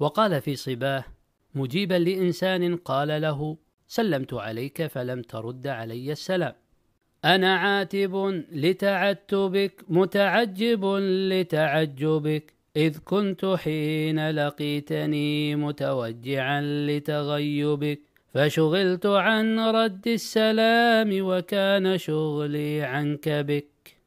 وقال في صباه مجيبا لإنسان قال له سلمت عليك فلم ترد علي السلام أنا عاتب لتعتبك متعجب لتعجبك إذ كنت حين لقيتني متوجعا لتغيبك فشغلت عن رد السلام وكان شغلي عنك بك